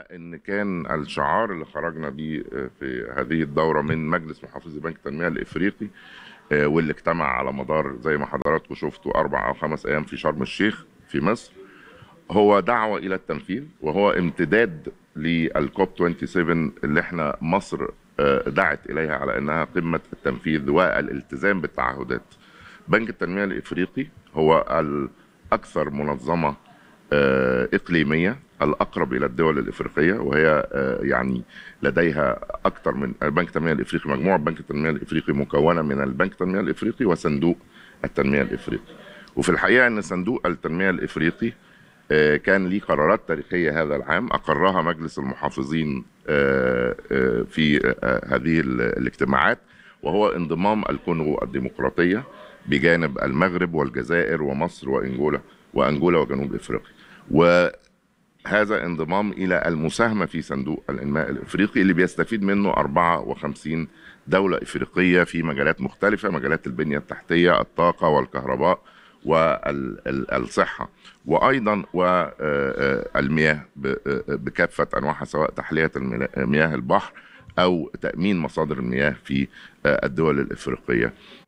ان كان الشعار اللي خرجنا بيه آه، في هذه الدوره من مجلس محافظي بنك التنميه الافريقي آه، واللي اجتمع على مدار زي ما حضراتكم شفتوا اربع او خمس ايام في شرم الشيخ في مصر هو دعوه الى التنفيذ وهو امتداد للكوب 27 اللي احنا مصر آه، دعت اليها على انها قمه التنفيذ والالتزام بالتعهدات. بنك التنميه الافريقي هو الاكثر منظمه اقليميه الاقرب الى الدول الافريقيه وهي آه، يعني لديها اكثر من بنك التنميه الافريقي مجموعه بنك التنميه الافريقي مكونه من البنك التنميه الافريقي وصندوق التنميه الافريقي وفي الحقيقه ان صندوق التنميه الافريقي آه، كان ليه قرارات تاريخيه هذا العام اقرها مجلس المحافظين آه، في هذه الاجتماعات وهو انضمام الكونغو الديمقراطيه بجانب المغرب والجزائر ومصر وانجولا وانجولا وجنوب افريقيا هذا انضمام إلى المساهمة في صندوق الإنماء الإفريقي اللي بيستفيد منه 54 دولة إفريقية في مجالات مختلفة مجالات البنية التحتية الطاقة والكهرباء والصحة وأيضا والمياه آه، آه، آه، بكافة أنواعها سواء تحلية مياه البحر أو تأمين مصادر المياه في الدول الإفريقية